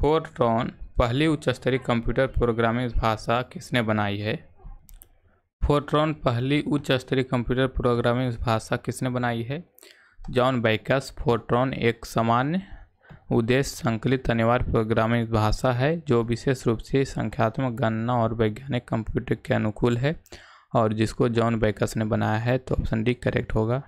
Fortran पहली उच्च स्तरीय कंप्यूटर प्रोग्रामिंग भाषा किसने बनाई है फोरट्रॉन पहली उच्च स्तरीय कंप्यूटर प्रोग्रामिंग भाषा किसने बनाई है जॉन बैकस फोरट्रॉन एक सामान्य उद्देश्य संकलित अनिवार्य प्रोग्रामिंग भाषा है जो विशेष रूप से संख्यात्मक गणना और वैज्ञानिक कंप्यूटर के अनुकूल है और जिसको जॉन बैकस ने बनाया है तो ऑप्शन डी करेक्ट होगा